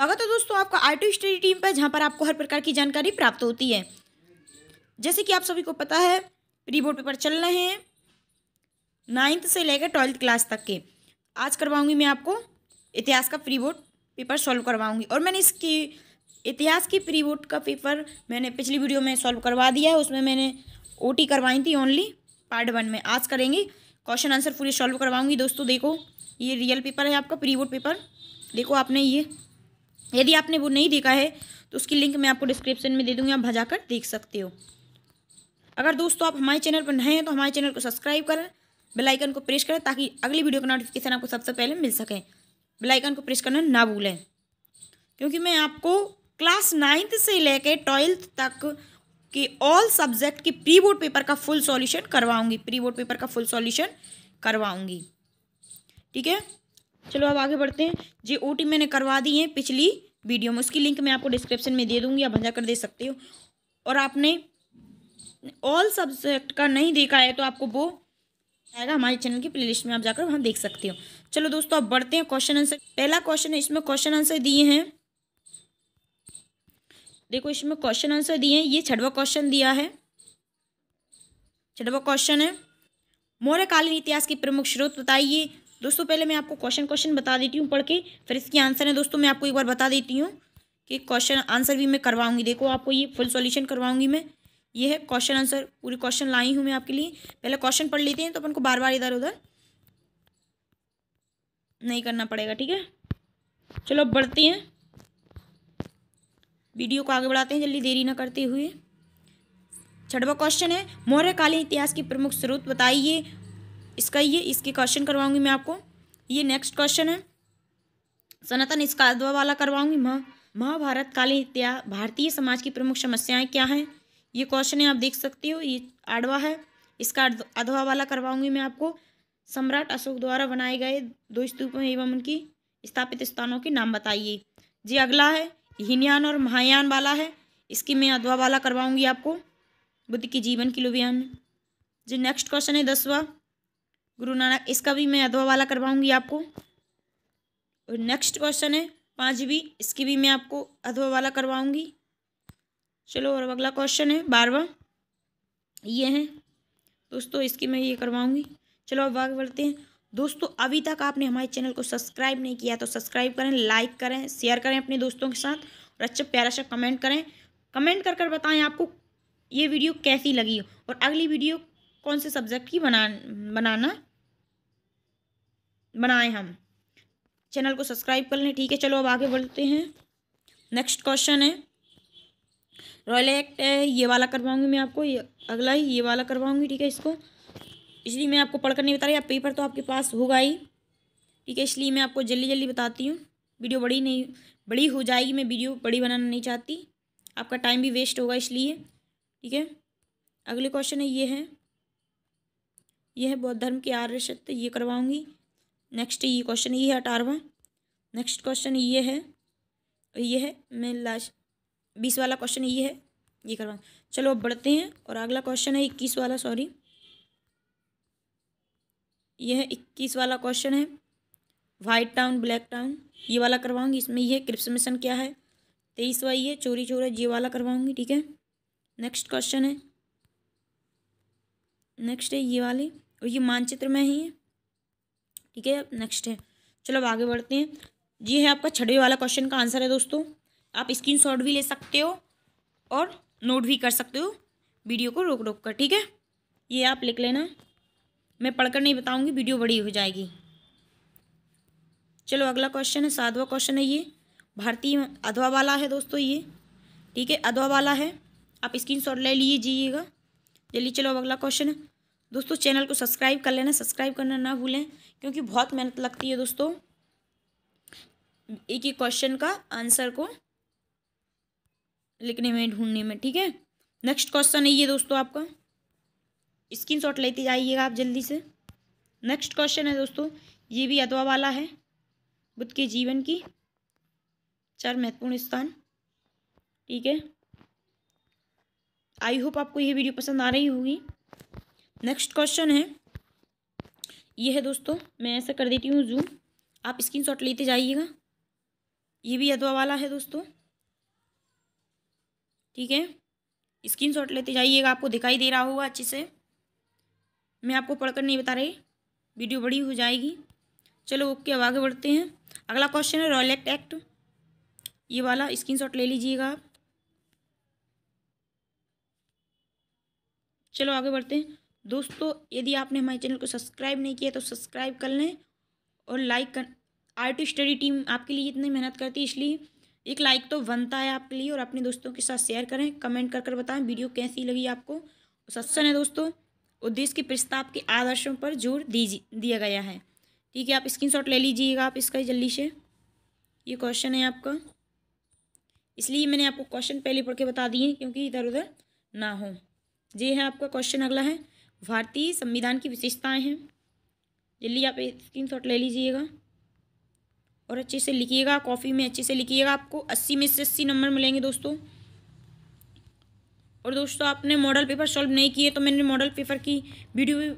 स्वागत तो तो है दोस्तों आपका आई टी स्टडी टीम पर जहाँ पर आपको हर प्रकार की जानकारी प्राप्त होती है जैसे कि आप सभी को पता है प्री बोर्ड पेपर चल रहे हैं नाइन्थ से लेकर ट्वेल्थ क्लास तक के आज करवाऊंगी मैं आपको इतिहास का प्री बोर्ड पेपर सॉल्व करवाऊंगी और मैंने इसकी इतिहास की प्री बोर्ड का पेपर मैंने पिछली वीडियो में सॉल्व करवा दिया है उसमें मैंने ओ टी करवाई थी ओनली पार्ट वन में आज करेंगी क्वेश्चन आंसर फुली सॉल्व करवाऊंगी दोस्तों देखो ये रियल पेपर है आपका प्री बोर्ड पेपर देखो आपने ये यदि आपने वो नहीं देखा है तो उसकी लिंक मैं आपको डिस्क्रिप्शन में दे दूँगी आप भजा कर देख सकते हो अगर दोस्तों आप हमारे चैनल पर नए हैं तो हमारे चैनल को सब्सक्राइब करें बेलाइकन को प्रेस करें ताकि अगली वीडियो का नोटिफिकेशन आपको सबसे पहले मिल सकें बेलाइकन को प्रेस करना ना भूलें क्योंकि मैं आपको क्लास नाइन्थ से लेकर ट्वेल्थ तक के ऑल सब्जेक्ट के प्री बोर्ड पेपर का फुल सॉल्यूशन करवाऊंगी प्री बोर्ड पेपर का फुल सॉल्यूशन करवाऊंगी ठीक है चलो अब आगे बढ़ते हैं जे ओ मैंने करवा दी है पिछली वीडियो में उसकी लिंक मैं आपको डिस्क्रिप्शन में दे दूँगी आप भंजा कर दे सकते हो और आपने ऑल सब्जेक्ट का नहीं देखा है तो आपको वो आएगा हमारे चैनल की प्लेलिस्ट में आप जाकर वहाँ देख सकते हो चलो दोस्तों अब बढ़ते हैं क्वेश्चन आंसर पहला क्वेश्चन है इसमें क्वेश्चन आंसर दिए हैं देखो इसमें क्वेश्चन आंसर दिए हैं ये छठवा क्वेश्चन दिया है छठवा क्वेश्चन है मौर्यकालीन इतिहास के प्रमुख स्रोत बताइए दोस्तों पहले मैं आपको क्वेश्चन क्वेश्चन बता देती हूँ पढ़ के फिर इसके आंसर है दोस्तों मैं आपको एक बार बता देती हूँ कि क्वेश्चन आंसर भी मैं करवाऊंगी देखो आपको ये फुल सॉल्यूशन करवाऊंगी मैं ये है क्वेश्चन आंसर पूरी क्वेश्चन लाई हूँ मैं आपके लिए पहले क्वेश्चन पढ़ लेते हैं तो अपन को बार बार इधर उधर नहीं करना पड़ेगा ठीक है चलो बढ़ते हैं वीडियो को आगे बढ़ाते हैं जल्दी देरी ना करते हुए छठवा क्वेश्चन है मौर्य काली इतिहास के प्रमुख स्रोत बताइए इसका ये इसके क्वेश्चन करवाऊंगी मैं आपको ये नेक्स्ट क्वेश्चन है सनातन इसकादवा वाला करवाऊंगी महा महाभारत काली हत्या भारतीय समाज की प्रमुख समस्याएं क्या हैं ये क्वेश्चन है आप देख सकते हो ये आडवा है इसका अधवा वाला करवाऊंगी मैं आपको सम्राट अशोक द्वारा बनाए गए दो स्तूपों एवं उनकी स्थापित स्थानों के नाम बताइए जी अगला है हिन्यान और महायान वाला है इसकी मैं अधवा वाला करवाऊंगी आपको बुद्ध की जीवन की लुभियान जी नेक्स्ट क्वेश्चन है दसवा गुरु नानक इसका भी मैं अधवा वाला करवाऊंगी आपको और नेक्स्ट क्वेश्चन है पाँचवीं इसकी भी मैं आपको अधवा वाला करवाऊंगी चलो और अगला क्वेश्चन है बारवा ये है दोस्तों इसकी मैं ये करवाऊंगी चलो अब आगे बढ़ते हैं दोस्तों अभी तक आपने हमारे चैनल को सब्सक्राइब नहीं किया तो सब्सक्राइब करें लाइक करें शेयर करें अपने दोस्तों के साथ और अच्छा प्यारा सा कमेंट करें कमेंट कर कर बताएं आपको ये वीडियो कैसी लगी और अगली वीडियो कौन से सब्जेक्ट की बना बनाना बनाए हम चैनल को सब्सक्राइब कर लें ठीक है चलो अब आगे बढ़ते हैं नेक्स्ट क्वेश्चन है रॉयल एक्ट है ये वाला करवाऊंगी मैं आपको ये अगला ही ये वाला करवाऊंगी ठीक है इसको इसलिए मैं आपको पढ़कर नहीं बता रही आप पेपर तो आपके पास होगा ही ठीक है इसलिए मैं आपको जल्दी जल्दी बताती हूँ वीडियो बड़ी नहीं बड़ी हो जाएगी मैं वीडियो बड़ी बनाना नहीं चाहती आपका टाइम भी वेस्ट होगा इसलिए ठीक है अगले क्वेश्चन है ये है यह है बौद्ध धर्म के आर्य सत्य ये करवाऊंगी नेक्स्ट ये क्वेश्चन ये है अठारहवा नेक्स्ट क्वेश्चन ये है ये है मैं लास्ट बीस वाला क्वेश्चन ये है ये करवा चलो अब बढ़ते हैं और अगला क्वेश्चन है इक्कीस वाला सॉरी यह इक्कीस वाला क्वेश्चन है वाइट टाउन ब्लैक टाउन ये वाला करवाऊंगी इसमें यह क्रिप्स मिशन क्या है तेईस वाई ये चोरी चोरा ये वाला करवाऊंगी ठीक है नेक्स्ट क्वेश्चन है नेक्स्ट है ये वाले और ये मानचित्र में ही है ठीक है नेक्स्ट है चलो अब आगे बढ़ते हैं ये है आपका छठे वाला क्वेश्चन का आंसर है दोस्तों आप स्क्रीन भी ले सकते हो और नोट भी कर सकते हो वीडियो को रोक रोक कर ठीक है ये आप लिख लेना मैं पढ़कर नहीं बताऊंगी वीडियो बड़ी हो जाएगी चलो अगला क्वेश्चन है सातवा क्वेश्चन है ये भारतीय अधवा वाला है दोस्तों ये ठीक है अधवा वाला है आप स्क्रीन शॉट ले लीजिएगा जल्दी चलो अब अगला क्वेश्चन दोस्तों चैनल को सब्सक्राइब कर लेना सब्सक्राइब करना ना भूलें क्योंकि बहुत मेहनत लगती है दोस्तों एक एक क्वेश्चन का आंसर को लिखने में ढूंढने में ठीक है नेक्स्ट क्वेश्चन है ये दोस्तों आपका स्क्रीन शॉट लेते जाइएगा आप जल्दी से नेक्स्ट क्वेश्चन है दोस्तों ये भी अदवा वाला है बुद्ध के जीवन की चार महत्वपूर्ण स्थान ठीक है आई होप आपको ये वीडियो पसंद आ रही होगी नेक्स्ट क्वेश्चन है ये है दोस्तों मैं ऐसा कर देती हूँ जूम आप स्क्रीन शॉट लेते जाइएगा ये भी अदवा वाला है दोस्तों ठीक है स्क्रीन शॉट लेते जाइएगा आपको दिखाई दे रहा होगा अच्छे से मैं आपको पढ़कर नहीं बता रही वीडियो बड़ी हो जाएगी चलो ओके अब आगे बढ़ते हैं अगला क्वेश्चन है रॉयलेट एक्ट ये वाला स्क्रीनशॉट ले लीजिएगा आप चलो आगे बढ़ते हैं दोस्तों यदि आपने हमारे चैनल को सब्सक्राइब नहीं किया तो सब्सक्राइब कर लें और लाइक कर आर्टिस्ट स्टडी टीम आपके लिए इतनी मेहनत करती है इसलिए एक लाइक तो बनता है आपके लिए और अपने दोस्तों के साथ शेयर करें कमेंट कर कर बताएं वीडियो कैसी लगी आपको सत्सन है दोस्तों और देश के प्रस्ताव के आदर्शों पर जोर दीजिए दिया गया है ठीक है आप स्क्रीन ले लीजिएगा आप इसका जल्दी से ये क्वेश्चन है आपका इसलिए मैंने आपको क्वेश्चन पहले पढ़ के बता दिए क्योंकि इधर उधर ना हो ये है आपका क्वेश्चन अगला है भारतीय संविधान की विशेषताएं हैं जल्दी आप स्क्रीन शॉट ले लीजिएगा और अच्छे से लिखिएगा कॉफ़ी में अच्छे से लिखिएगा आपको अस्सी में से अस्सी नंबर मिलेंगे दोस्तों और दोस्तों आपने मॉडल पेपर सॉल्व नहीं किए तो मैंने मॉडल पेपर की वीडियो भी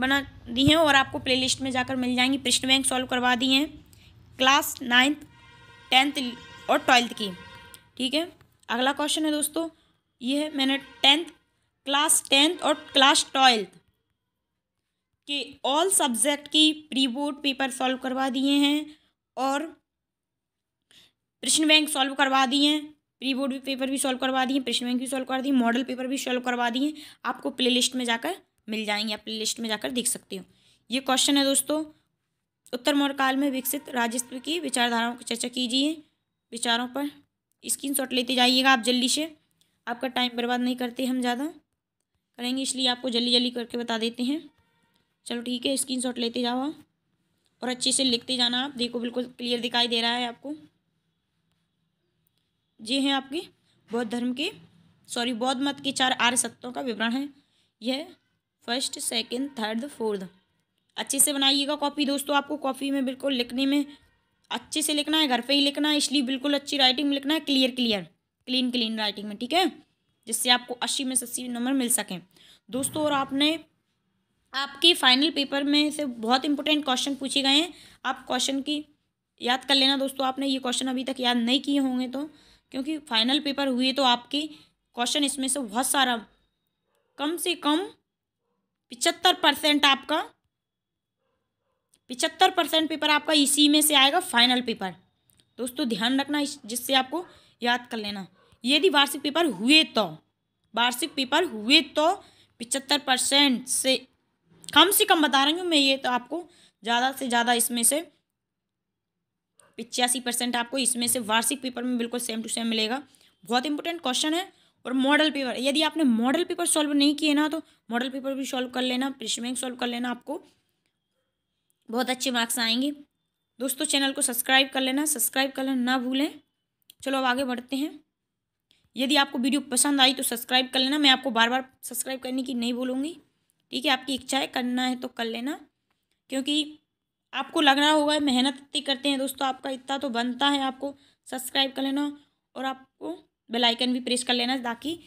बना दी है और आपको प्लेलिस्ट में जाकर मिल जाएंगी प्रश्न बैंक सॉल्व करवा दी हैं क्लास नाइन्थ टेंथ और ट्वेल्थ की ठीक है अगला क्वेश्चन है दोस्तों ये है मैंने टेंथ क्लास टेंथ और क्लास ट्वेल्थ के ऑल सब्जेक्ट की प्री बोर्ड पेपर सॉल्व करवा दिए हैं और प्रश्न बैंक सॉल्व करवा दिए हैं प्री बोर्ड भी पेपर भी सॉल्व करवा दिए प्रश्न बैंक भी सॉल्व करवा दिए मॉडल पेपर भी सॉल्व करवा दिए आपको प्ले लिस्ट में जाकर मिल जाएंगे आप प्ले लिस्ट में जाकर देख सकते हो ये क्वेश्चन है दोस्तों उत्तर मौर्य काल में विकसित राजस्व की विचारधाराओं की चर्चा कीजिए विचारों पर स्क्रीन शॉट लेते जाइएगा आप जल्दी से आपका टाइम बर्बाद नहीं करते हम ज़्यादा करेंगे इसलिए आपको जल्दी जल्दी करके बता देते हैं चलो ठीक है स्क्रीन शॉट लेते जाओ और अच्छे से लिखते जाना आप देखो बिल्कुल क्लियर दिखाई दे रहा है आपको ये हैं आपके बौद्ध धर्म के सॉरी बौद्ध मत के चार आर्य सत्यों का विवरण है यह फर्स्ट सेकंड थर्ड फोर्थ अच्छे से बनाइएगा कॉपी दोस्तों आपको कॉपी में बिल्कुल लिखने में अच्छे से लिखना है घर पे ही लिखना है इसलिए बिल्कुल अच्छी राइटिंग में लिखना है clear clear clean clean writing में ठीक है जिससे आपको अस्सी में से अस्सी नंबर मिल सकें दोस्तों और आपने आपके फाइनल पेपर में से बहुत इंपॉर्टेंट क्वेश्चन पूछे गए हैं आप क्वेश्चन की याद कर लेना दोस्तों आपने ये क्वेश्चन अभी तक याद नहीं किए होंगे तो क्योंकि फाइनल पेपर हुए तो आपके क्वेश्चन इसमें से बहुत सारा कम से कम पिचहत्तर परसेंट आपका पिचहत्तर परसेंट पेपर आपका इसी में से आएगा फाइनल पेपर दोस्तों ध्यान रखना जिससे आपको याद कर लेना यदि वार्षिक पेपर हुए तो वार्षिक पेपर हुए तो पिचहत्तर परसेंट से कम से कम बता रही हूँ मैं ये तो आपको ज़्यादा से ज़्यादा इसमें से पिचासी परसेंट आपको इसमें से वार्षिक पेपर में बिल्कुल सेम टू सेम मिलेगा बहुत इंपॉर्टेंट क्वेश्चन है और मॉडल पेपर यदि आपने मॉडल पेपर सॉल्व नहीं किए ना तो मॉडल पेपर भी सॉल्व कर लेना प्रिशमेंग सॉल्व कर लेना आपको बहुत अच्छे मार्क्स आएंगे दोस्तों चैनल को सब्सक्राइब कर लेना सब्सक्राइब करना ना भूलें चलो अब आगे बढ़ते हैं यदि आपको वीडियो पसंद आई तो सब्सक्राइब कर लेना मैं आपको बार बार सब्सक्राइब करने की नहीं बोलूँगी ठीक है आपकी इच्छा है करना है तो कर लेना क्योंकि आपको लग रहा होगा मेहनत इतनी करते हैं दोस्तों आपका इतना तो बनता है आपको सब्सक्राइब कर लेना और आपको बेल आइकन भी प्रेस कर लेना ताकि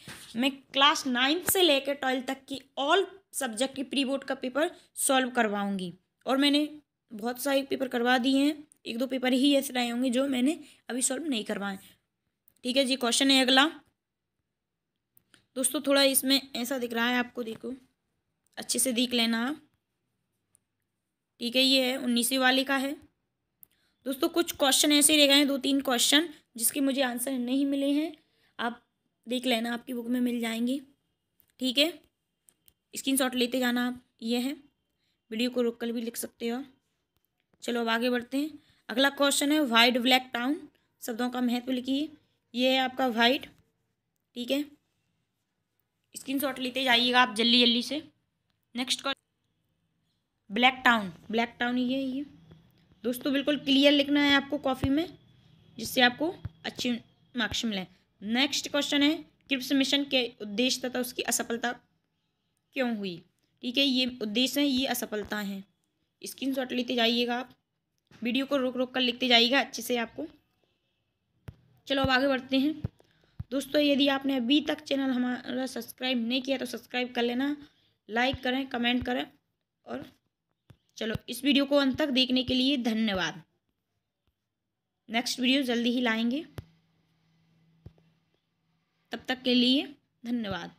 मैं क्लास नाइन्थ से लेकर ट्वेल्थ तक की ऑल सब्जेक्ट की प्री बोर्ड का पेपर सॉल्व करवाऊंगी और मैंने बहुत सारे पेपर करवा दिए हैं एक दो पेपर ही ऐसे रहे होंगे जो मैंने अभी सॉल्व नहीं करवाए ठीक है जी क्वेश्चन है अगला दोस्तों थोड़ा इसमें ऐसा दिख रहा है आपको देखो अच्छे से दिख लेना आप ठीक है ये है उन्नीसवीं वाले का है दोस्तों कुछ क्वेश्चन ऐसे रह गए हैं दो तीन क्वेश्चन जिसके मुझे आंसर नहीं मिले हैं आप देख लेना आपकी बुक में मिल जाएंगे ठीक है स्क्रीनशॉट लेते जाना आप ये है वीडियो को रोक कर भी लिख सकते हो चलो अब आगे बढ़ते हैं अगला क्वेश्चन है वाइड ब्लैक टाउन शब्दों का महत्व लिखिए ये है आपका वाइट ठीक है स्क्रीन शॉट लेते जाइएगा आप जल्दी जल्दी से नेक्स्ट का ब्लैक टाउन ब्लैक टाउन ये है ये दोस्तों बिल्कुल क्लियर लिखना है आपको कॉफी में जिससे आपको अच्छी मार्क्स मिले नेक्स्ट क्वेश्चन है क्रिप्स मिशन के उद्देश्य तथा उसकी असफलता क्यों हुई ठीक है ये उद्देश्य हैं ये असफलता हैं स्क्रीन शॉट लेते जाइएगा आप वीडियो को रोक रोक कर लिखते जाइएगा अच्छे से आपको चलो अब आगे बढ़ते हैं दोस्तों यदि आपने अभी तक चैनल हमारा सब्सक्राइब नहीं किया तो सब्सक्राइब कर लेना लाइक करें कमेंट करें और चलो इस वीडियो को अंत तक देखने के लिए धन्यवाद नेक्स्ट वीडियो जल्दी ही लाएंगे तब तक के लिए धन्यवाद